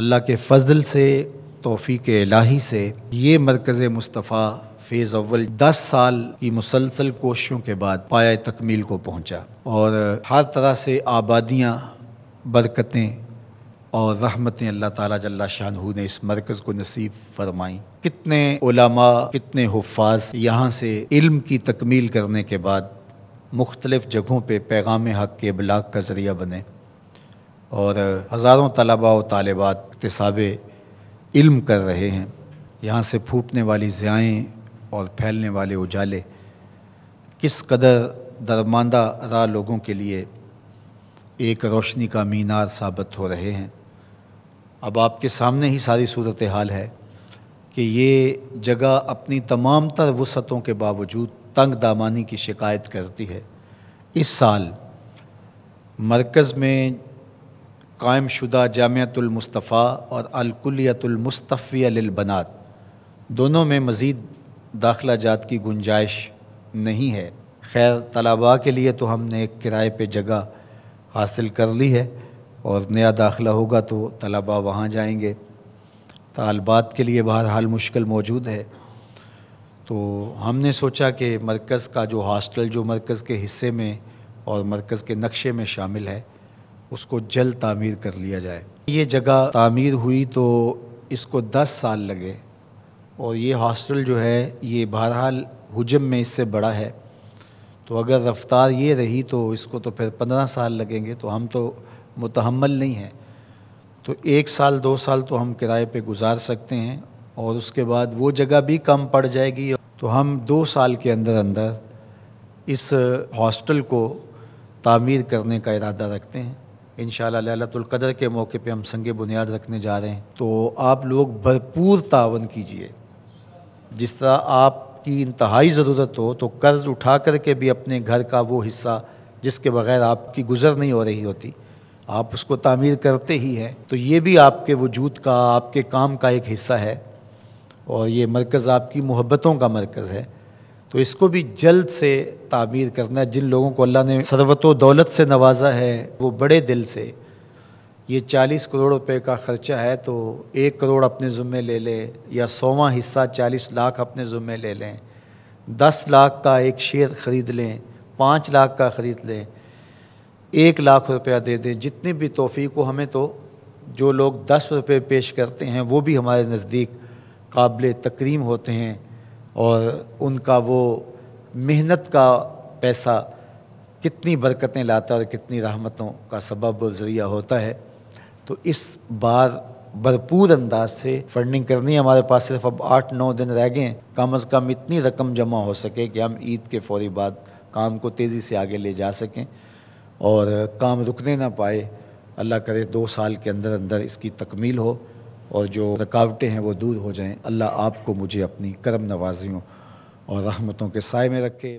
अल्लाह के फ़जल से तोफ़ी के इलाही से ये मरकज़ मुस्तफ़ा फ़ेज़ अव्वल दस साल की मुसलसल कोशिशों के बाद पाया तकमील को पहुँचा और हर तरह से आबादियाँ बरकतें और रहमतें अल्लाह ताला जल्ला शाहू ने इस मरकज़ को नसीब फरमाई कितने ओलामा कितने हफाज यहाँ से इल्म की तकमील करने के बाद मुख्तलिफ़ जगहों पर पैगाम हक़ के इबलाग का ज़रिया बने और हज़ारों तलबा और तालबात तसाब इल्म कर रहे हैं यहाँ से फूटने वाली ज़ियाएँ और फैलने वाले उजाले किस कदर दरमानदा रा लोगों के लिए एक रोशनी का मीनार साबित हो रहे हैं अब आपके सामने ही सारी सूरत हाल है कि ये जगह अपनी तमाम तर वसतों के बावजूद तंग दामानी की शिकायत करती है इस साल मरकज़ में कायम शुदा जामतुलमस्तफ़ा और अलकुलियतुलमस्तफ़ी दोनों में मज़ीद दाखिला जात की गुंजाइश नहीं है खैर तलाबा के लिए तो हमने एक किराए पर जगह हासिल कर ली है और नया दाखिला होगा तो तलबा वहाँ जाएंगे तलबात के लिए बहरहाल मुश्किल मौजूद है तो हमने सोचा कि मरकज़ का जो हॉस्टल जो मरकज़ के हिस्से में और मरकज़ के नक्शे में शामिल है उसको जल्द तामीर कर लिया जाए ये जगह तामीर हुई तो इसको दस साल लगे और ये हॉस्टल जो है ये बहरहाल हजम में इससे बड़ा है तो अगर रफ्तार ये रही तो इसको तो फिर पंद्रह साल लगेंगे तो हम तो मुतहमल नहीं हैं तो एक साल दो साल तो हम किराए पे गुजार सकते हैं और उसके बाद वो जगह भी कम पड़ जाएगी तो हम दो साल के अंदर अंदर इस हॉस्टल को तामीर करने का इरादा रखते हैं इन लैलतुल्कदर के मौके पे हम संग बुनियाद रखने जा रहे हैं तो आप लोग भरपूर तावन कीजिए जिस तरह आपकी इंतहाई ज़रूरत हो तो कर्ज़ उठा कर के भी अपने घर का वो हिस्सा जिसके बगैर आपकी गुजर नहीं हो रही होती आप उसको तामीर करते ही हैं तो ये भी आपके वजूद का आपके काम का एक हिस्सा है और ये मरकज़ आपकी मोहब्बतों का मरकज़ है तो इसको भी जल्द से तामीर करना जिन लोगों को अल्लाह ने सरवत दौलत से नवाजा है वो बड़े दिल से ये चालीस करोड़ रुपए का ख़र्चा है तो एक करोड़ अपने ज़ुम्मे ले लें या सोवा हिस्सा चालीस लाख अपने ज़ुम्मे ले लें दस लाख का एक शेयर ख़रीद लें पाँच लाख का ख़रीद लें एक लाख रुपया दे दें जितनी भी तोफ़ी को हमें तो जो लोग दस रुपये पेश करते हैं वो भी हमारे नज़दीक काबिल तकरीम होते हैं और उनका वो मेहनत का पैसा कितनी बरकतें लाता और कितनी रहमतों का सबब और ज़रिया होता है तो इस बार भरपूर अंदाज से फंडिंग करनी है हमारे पास सिर्फ अब आठ नौ दिन रह गए कम अज़ कम इतनी रकम जमा हो सके कि हम ईद के फौरी बाद काम को तेज़ी से आगे ले जा सकें और काम रुकने ना पाए अल्लाह करे दो साल के अंदर अंदर इसकी तकमील हो और जो रुकावटें हैं वो दूर हो जाएं अल्लाह आपको मुझे अपनी करम नवाजियों और रहमतों के साय में रखे